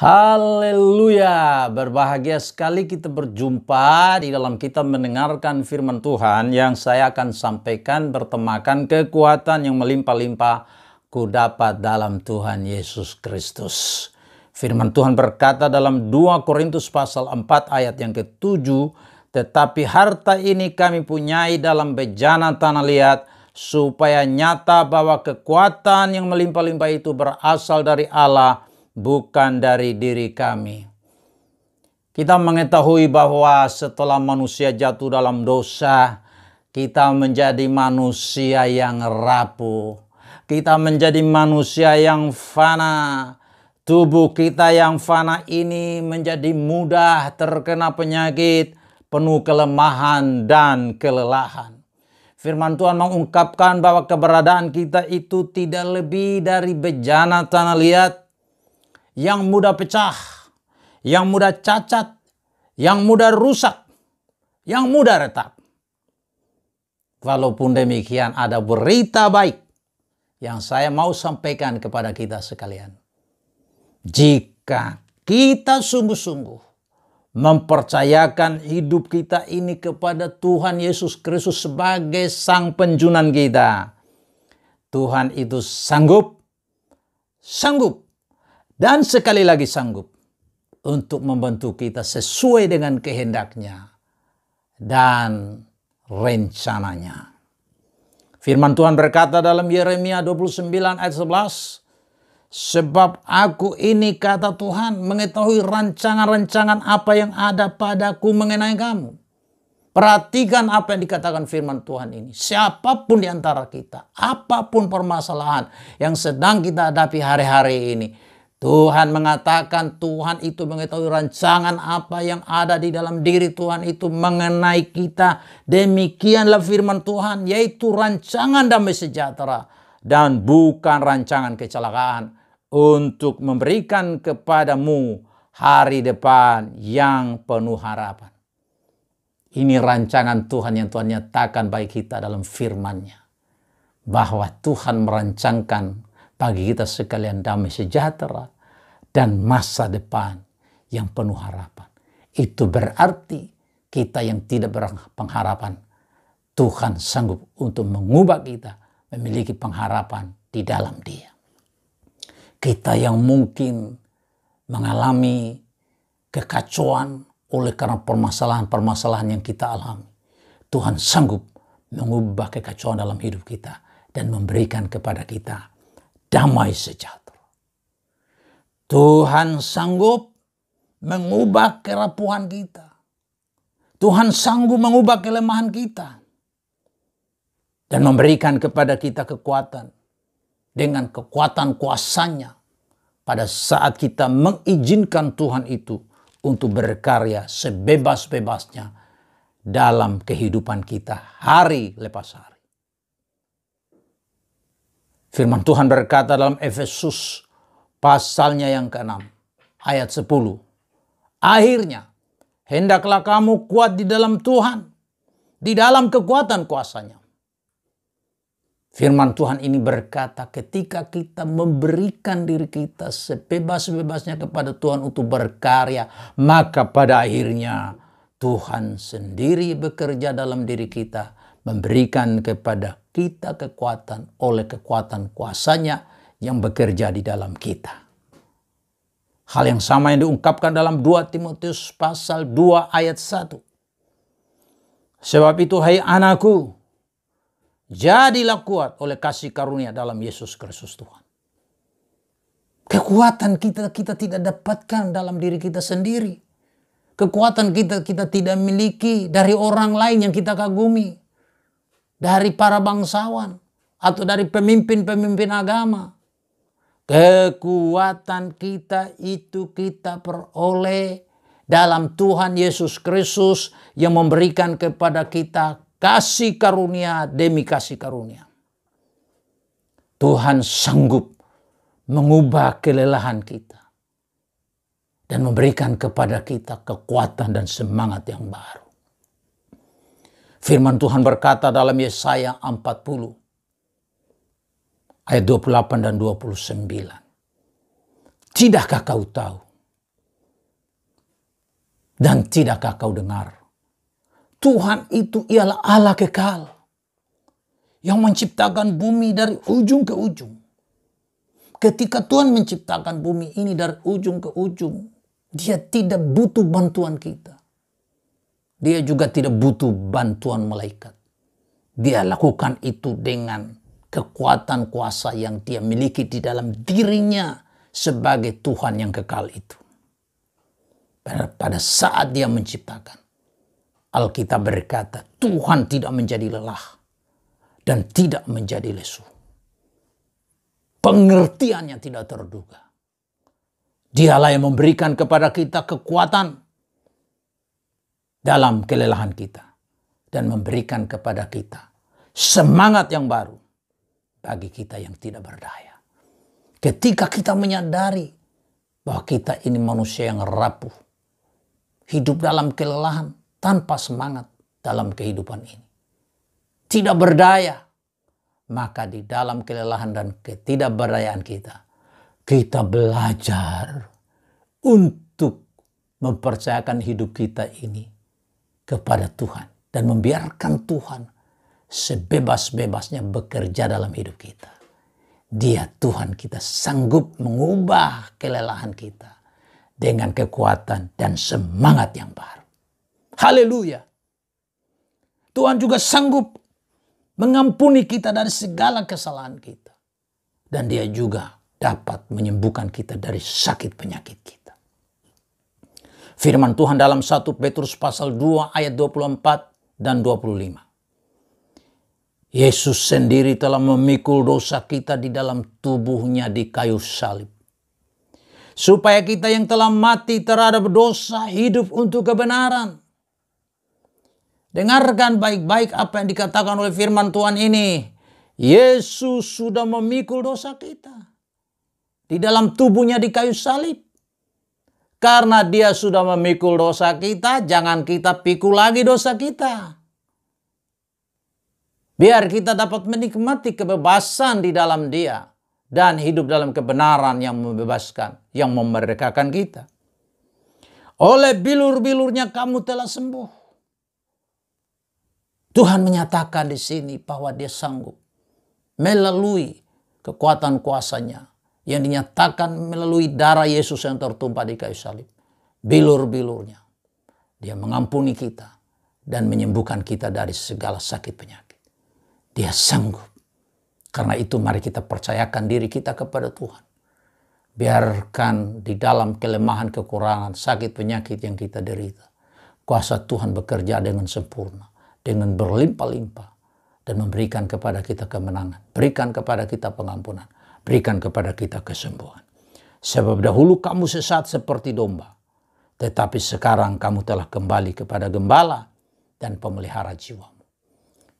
Haleluya, berbahagia sekali kita berjumpa di dalam kita mendengarkan firman Tuhan yang saya akan sampaikan bertemakan kekuatan yang melimpah-limpah ku dapat dalam Tuhan Yesus Kristus. Firman Tuhan berkata dalam 2 Korintus pasal 4 ayat yang ke-7, tetapi harta ini kami punyai dalam bejana tanah liat, supaya nyata bahwa kekuatan yang melimpah-limpah itu berasal dari Allah, bukan dari diri kami. Kita mengetahui bahwa setelah manusia jatuh dalam dosa, kita menjadi manusia yang rapuh. Kita menjadi manusia yang fana. Tubuh kita yang fana ini menjadi mudah terkena penyakit, penuh kelemahan dan kelelahan. Firman Tuhan mengungkapkan bahwa keberadaan kita itu tidak lebih dari bejana tanah liat yang mudah pecah, yang mudah cacat, yang mudah rusak, yang mudah retak. Walaupun demikian ada berita baik yang saya mau sampaikan kepada kita sekalian. Jika kita sungguh-sungguh mempercayakan hidup kita ini kepada Tuhan Yesus Kristus sebagai sang penjunan kita. Tuhan itu sanggup, sanggup dan sekali lagi sanggup untuk membantu kita sesuai dengan kehendaknya dan rencananya. Firman Tuhan berkata dalam Yeremia 29 ayat 11, Sebab aku ini kata Tuhan mengetahui rancangan-rancangan apa yang ada padaku mengenai kamu. Perhatikan apa yang dikatakan firman Tuhan ini. Siapapun di antara kita, apapun permasalahan yang sedang kita hadapi hari-hari ini Tuhan mengatakan Tuhan itu mengetahui rancangan apa yang ada di dalam diri Tuhan itu mengenai kita. Demikianlah firman Tuhan yaitu rancangan damai sejahtera dan bukan rancangan kecelakaan untuk memberikan kepadamu hari depan yang penuh harapan. Ini rancangan Tuhan yang Tuhan nyatakan baik kita dalam firman-Nya. Bahwa Tuhan merancangkan bagi kita sekalian damai sejahtera dan masa depan yang penuh harapan. Itu berarti kita yang tidak berpengharapan, Tuhan sanggup untuk mengubah kita memiliki pengharapan di dalam Dia. Kita yang mungkin mengalami kekacauan oleh karena permasalahan-permasalahan yang kita alami. Tuhan sanggup mengubah kekacauan dalam hidup kita dan memberikan kepada kita damai sejahtera. Tuhan sanggup mengubah kerapuhan kita. Tuhan sanggup mengubah kelemahan kita. Dan memberikan kepada kita kekuatan. Dengan kekuatan kuasanya. Pada saat kita mengizinkan Tuhan itu untuk berkarya sebebas-bebasnya dalam kehidupan kita hari lepas hari. Firman Tuhan berkata dalam Efesus pasalnya yang ke-6 ayat 10. Akhirnya hendaklah kamu kuat di dalam Tuhan, di dalam kekuatan kuasanya. Firman Tuhan ini berkata ketika kita memberikan diri kita sebebas-bebasnya kepada Tuhan untuk berkarya, maka pada akhirnya Tuhan sendiri bekerja dalam diri kita, memberikan kepada kita kekuatan oleh kekuatan kuasanya yang bekerja di dalam kita. Hal yang sama yang diungkapkan dalam 2 Timotius pasal 2 ayat 1. Sebab itu hai anakku, jadilah kuat oleh kasih karunia dalam Yesus Kristus Tuhan. Kekuatan kita kita tidak dapatkan dalam diri kita sendiri. Kekuatan kita kita tidak miliki dari orang lain yang kita kagumi dari para bangsawan atau dari pemimpin-pemimpin agama. Kekuatan kita itu kita peroleh dalam Tuhan Yesus Kristus yang memberikan kepada kita kasih karunia demi kasih karunia. Tuhan sanggup mengubah kelelahan kita dan memberikan kepada kita kekuatan dan semangat yang baru. Firman Tuhan berkata dalam Yesaya 40 ayat 28 dan 29. Tidakkah kau tahu? Dan tidakkah kau dengar? Tuhan itu ialah Allah kekal yang menciptakan bumi dari ujung ke ujung. Ketika Tuhan menciptakan bumi ini dari ujung ke ujung, dia tidak butuh bantuan kita. Dia juga tidak butuh bantuan malaikat. Dia lakukan itu dengan kekuatan kuasa yang dia miliki di dalam dirinya sebagai Tuhan yang kekal itu. Pada saat dia menciptakan, Alkitab berkata, Tuhan tidak menjadi lelah dan tidak menjadi lesu. Pengertiannya tidak terduga. Dialah yang memberikan kepada kita kekuatan dalam kelelahan kita dan memberikan kepada kita semangat yang baru bagi kita yang tidak berdaya. Ketika kita menyadari bahwa kita ini manusia yang rapuh, hidup dalam kelelahan tanpa semangat dalam kehidupan ini. Tidak berdaya, maka di dalam kelelahan dan ketidakberdayaan kita, kita belajar untuk mempercayakan hidup kita ini kepada Tuhan dan membiarkan Tuhan sebebas-bebasnya bekerja dalam hidup kita. Dia Tuhan kita sanggup mengubah kelelahan kita dengan kekuatan dan semangat yang baru. Haleluya. Tuhan juga sanggup mengampuni kita dari segala kesalahan kita. Dan dia juga dapat menyembuhkan kita dari sakit penyakit kita. Firman Tuhan dalam 1 Petrus pasal 2 ayat 24 dan 25. Yesus sendiri telah memikul dosa kita di dalam tubuhnya di kayu salib. Supaya kita yang telah mati terhadap dosa hidup untuk kebenaran. Dengarkan baik-baik apa yang dikatakan oleh firman Tuhan ini. Yesus sudah memikul dosa kita. Di dalam tubuhnya di kayu salib. Karena dia sudah memikul dosa kita, jangan kita pikul lagi dosa kita. Biar kita dapat menikmati kebebasan di dalam dia. Dan hidup dalam kebenaran yang membebaskan, yang memerdekakan kita. Oleh bilur-bilurnya kamu telah sembuh. Tuhan menyatakan di sini bahwa dia sanggup melalui kekuatan kuasanya yang dinyatakan melalui darah Yesus yang tertumpah di kayu salib. Bilur-bilurnya. Dia mengampuni kita dan menyembuhkan kita dari segala sakit penyakit. Dia sanggup. Karena itu mari kita percayakan diri kita kepada Tuhan. Biarkan di dalam kelemahan, kekurangan, sakit, penyakit yang kita derita. Kuasa Tuhan bekerja dengan sempurna. Dengan berlimpah-limpah. Dan memberikan kepada kita kemenangan. Berikan kepada kita pengampunan berikan kepada kita kesembuhan. Sebab dahulu kamu sesat seperti domba, tetapi sekarang kamu telah kembali kepada gembala dan pemelihara jiwamu.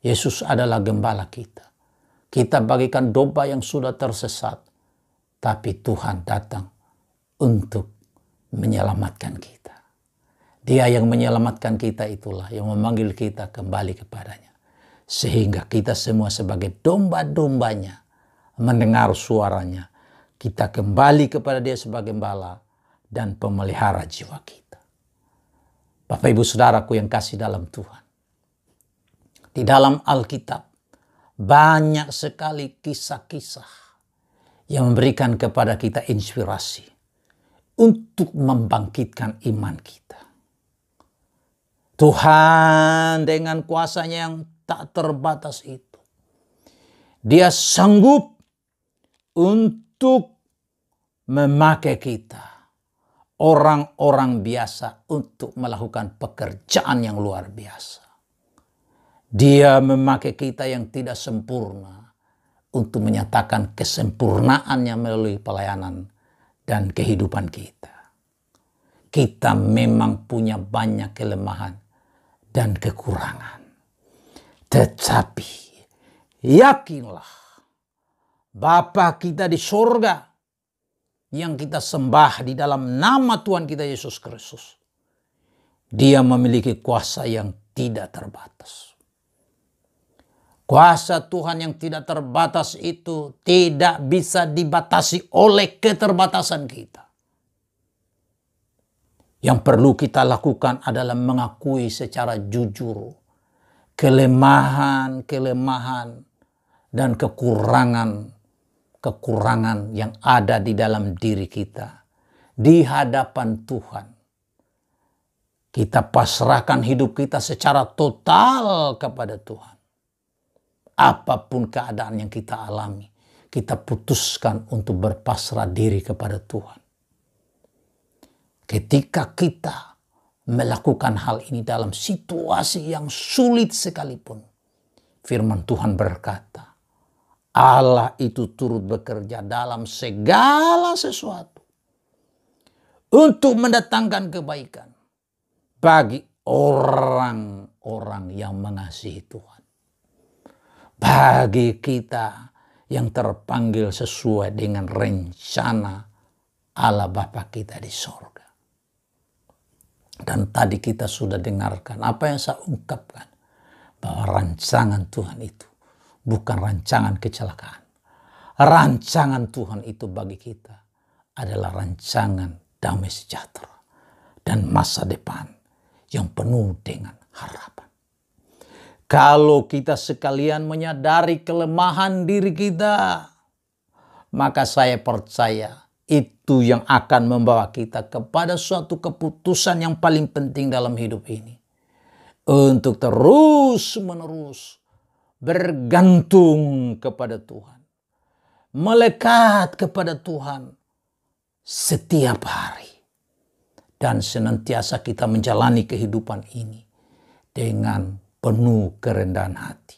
Yesus adalah gembala kita. Kita bagikan domba yang sudah tersesat, tapi Tuhan datang untuk menyelamatkan kita. Dia yang menyelamatkan kita itulah yang memanggil kita kembali kepadanya. Sehingga kita semua sebagai domba-dombanya mendengar suaranya. Kita kembali kepada dia sebagai bala dan pemelihara jiwa kita. Bapak ibu saudaraku yang kasih dalam Tuhan. Di dalam Alkitab banyak sekali kisah-kisah yang memberikan kepada kita inspirasi untuk membangkitkan iman kita. Tuhan dengan kuasanya yang tak terbatas itu. Dia sanggup untuk memakai kita orang-orang biasa untuk melakukan pekerjaan yang luar biasa. Dia memakai kita yang tidak sempurna untuk menyatakan kesempurnaannya melalui pelayanan dan kehidupan kita. Kita memang punya banyak kelemahan dan kekurangan. Tetapi yakinlah Bapa kita di sorga yang kita sembah di dalam nama Tuhan kita Yesus Kristus. Dia memiliki kuasa yang tidak terbatas. Kuasa Tuhan yang tidak terbatas itu tidak bisa dibatasi oleh keterbatasan kita. Yang perlu kita lakukan adalah mengakui secara jujur kelemahan-kelemahan dan kekurangan kekurangan yang ada di dalam diri kita di hadapan Tuhan. Kita pasrahkan hidup kita secara total kepada Tuhan. Apapun keadaan yang kita alami, kita putuskan untuk berpasrah diri kepada Tuhan. Ketika kita melakukan hal ini dalam situasi yang sulit sekalipun, firman Tuhan berkat, Allah itu turut bekerja dalam segala sesuatu untuk mendatangkan kebaikan bagi orang-orang yang mengasihi Tuhan. Bagi kita yang terpanggil sesuai dengan rencana Allah Bapa kita di sorga. Dan tadi kita sudah dengarkan apa yang saya ungkapkan bahwa rancangan Tuhan itu bukan rancangan kecelakaan. Rancangan Tuhan itu bagi kita adalah rancangan damai sejahtera dan masa depan yang penuh dengan harapan. Kalau kita sekalian menyadari kelemahan diri kita, maka saya percaya itu yang akan membawa kita kepada suatu keputusan yang paling penting dalam hidup ini. Untuk terus menerus bergantung kepada Tuhan, melekat kepada Tuhan setiap hari, dan senantiasa kita menjalani kehidupan ini dengan penuh kerendahan hati.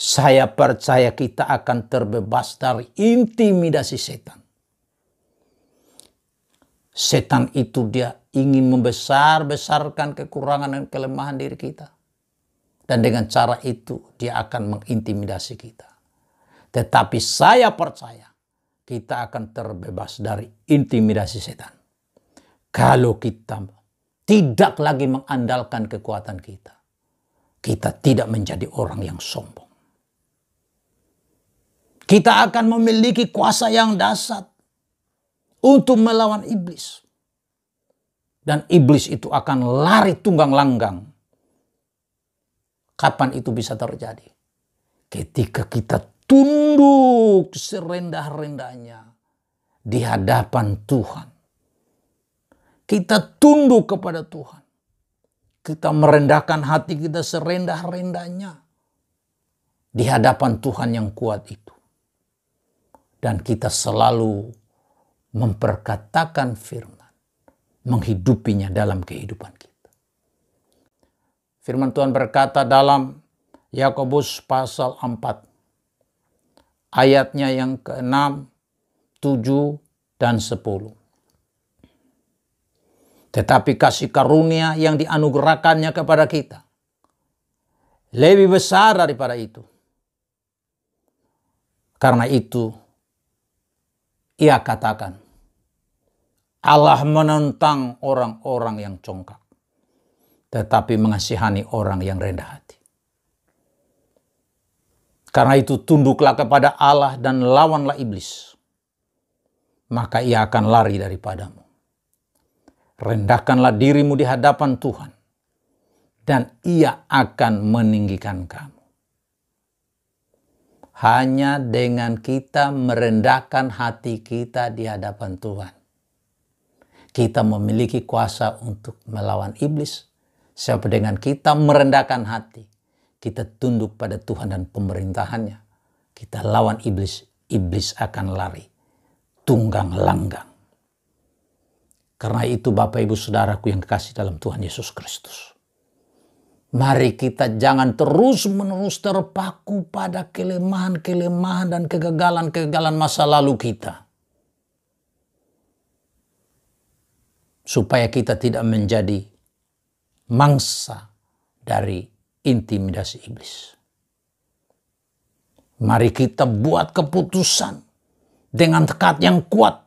Saya percaya kita akan terbebas dari intimidasi setan. Setan itu dia ingin membesar-besarkan kekurangan dan kelemahan diri kita dan dengan cara itu dia akan mengintimidasi kita. Tetapi saya percaya kita akan terbebas dari intimidasi setan. Kalau kita tidak lagi mengandalkan kekuatan kita. Kita tidak menjadi orang yang sombong. Kita akan memiliki kuasa yang dasar untuk melawan iblis. Dan iblis itu akan lari tunggang langgang Kapan itu bisa terjadi? Ketika kita tunduk serendah-rendahnya di hadapan Tuhan. Kita tunduk kepada Tuhan. Kita merendahkan hati kita serendah-rendahnya di hadapan Tuhan yang kuat itu. Dan kita selalu memperkatakan firman, menghidupinya dalam kehidupan kita. Firman Tuhan berkata dalam Yakobus pasal 4 ayatnya yang ke-6, 7 dan 10. Tetapi kasih karunia yang dianugerahkannya kepada kita lebih besar daripada itu. Karena itu ia katakan Allah menentang orang-orang yang congkak tetapi mengasihani orang yang rendah hati. Karena itu tunduklah kepada Allah dan lawanlah iblis. Maka ia akan lari daripadamu. Rendahkanlah dirimu di hadapan Tuhan. Dan ia akan meninggikan kamu. Hanya dengan kita merendahkan hati kita di hadapan Tuhan. Kita memiliki kuasa untuk melawan iblis Siapa dengan kita merendahkan hati, kita tunduk pada Tuhan dan pemerintahannya, kita lawan iblis, iblis akan lari. Tunggang langgang. Karena itu Bapak Ibu Saudaraku yang kekasih dalam Tuhan Yesus Kristus. Mari kita jangan terus-menerus terpaku pada kelemahan-kelemahan dan kegagalan-kegagalan masa lalu kita. Supaya kita tidak menjadi mangsa dari intimidasi iblis. Mari kita buat keputusan dengan tekad yang kuat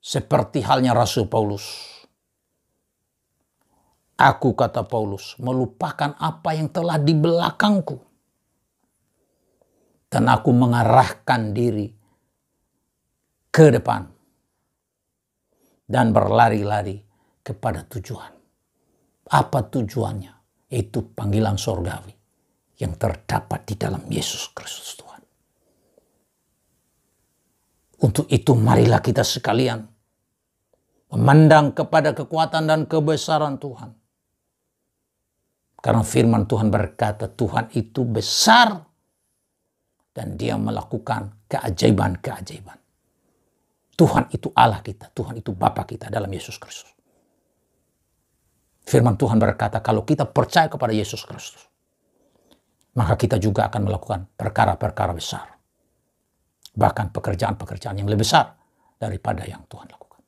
seperti halnya Rasul Paulus. Aku kata Paulus melupakan apa yang telah di belakangku. Dan aku mengarahkan diri ke depan dan berlari-lari kepada tujuan. Apa tujuannya? Itu panggilan sorgawi yang terdapat di dalam Yesus Kristus Tuhan. Untuk itu marilah kita sekalian memandang kepada kekuatan dan kebesaran Tuhan. Karena firman Tuhan berkata Tuhan itu besar dan dia melakukan keajaiban-keajaiban. Tuhan itu Allah kita, Tuhan itu Bapa kita dalam Yesus Kristus. Firman Tuhan berkata, kalau kita percaya kepada Yesus Kristus, maka kita juga akan melakukan perkara-perkara besar. Bahkan pekerjaan-pekerjaan yang lebih besar daripada yang Tuhan lakukan.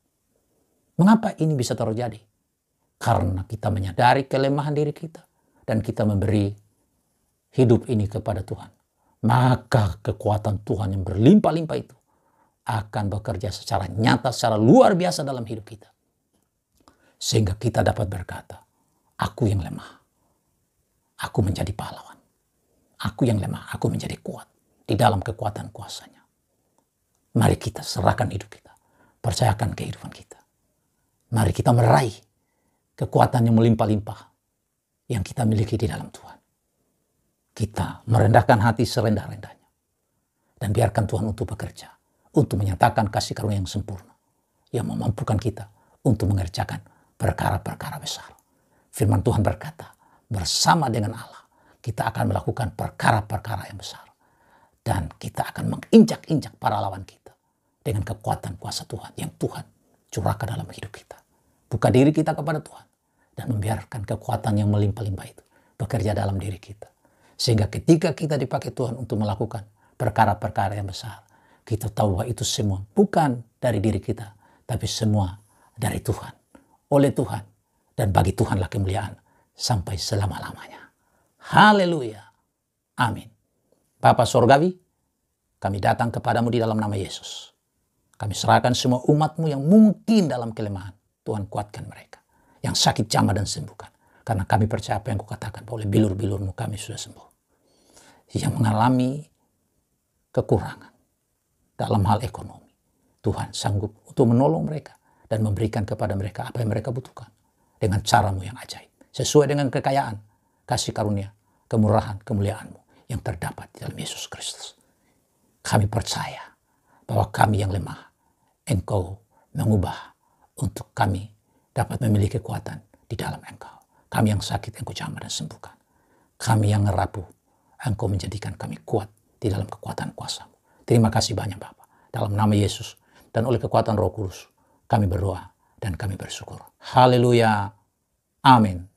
Mengapa ini bisa terjadi? Karena kita menyadari kelemahan diri kita. Dan kita memberi hidup ini kepada Tuhan. Maka kekuatan Tuhan yang berlimpah-limpah itu akan bekerja secara nyata, secara luar biasa dalam hidup kita sehingga kita dapat berkata, "Aku yang lemah, aku menjadi pahlawan. Aku yang lemah, aku menjadi kuat di dalam kekuatan kuasanya." Mari kita serahkan hidup kita, percayakan kehidupan kita. Mari kita meraih kekuatan yang melimpah-limpah yang kita miliki di dalam Tuhan. Kita merendahkan hati serendah-rendahnya. Dan biarkan Tuhan untuk bekerja, untuk menyatakan kasih karunia yang sempurna, yang memampukan kita untuk mengerjakan perkara-perkara besar. Firman Tuhan berkata, bersama dengan Allah, kita akan melakukan perkara-perkara yang besar. Dan kita akan menginjak-injak para lawan kita dengan kekuatan kuasa Tuhan yang Tuhan curahkan dalam hidup kita. Buka diri kita kepada Tuhan dan membiarkan kekuatan yang melimpah-limpah itu bekerja dalam diri kita. Sehingga ketika kita dipakai Tuhan untuk melakukan perkara-perkara yang besar, kita tahu bahwa itu semua bukan dari diri kita, tapi semua dari Tuhan oleh Tuhan. Dan bagi Tuhanlah kemuliaan sampai selama-lamanya. Haleluya. Amin. Bapa Sorgawi, kami datang kepadamu di dalam nama Yesus. Kami serahkan semua umatmu yang mungkin dalam kelemahan. Tuhan kuatkan mereka. Yang sakit jamah dan sembuhkan. Karena kami percaya apa yang kau katakan. Oleh bilur-bilurmu kami sudah sembuh. Yang mengalami kekurangan dalam hal ekonomi. Tuhan sanggup untuk menolong mereka dan memberikan kepada mereka apa yang mereka butuhkan dengan caramu yang ajaib sesuai dengan kekayaan kasih karunia kemurahan kemuliaanmu yang terdapat di dalam Yesus Kristus kami percaya bahwa kami yang lemah engkau mengubah untuk kami dapat memiliki kekuatan di dalam engkau kami yang sakit engkau jamah dan sembuhkan kami yang rapuh engkau menjadikan kami kuat di dalam kekuatan kuasamu terima kasih banyak Bapak dalam nama Yesus dan oleh kekuatan Roh Kudus kami berdoa dan kami bersyukur. Haleluya. Amin.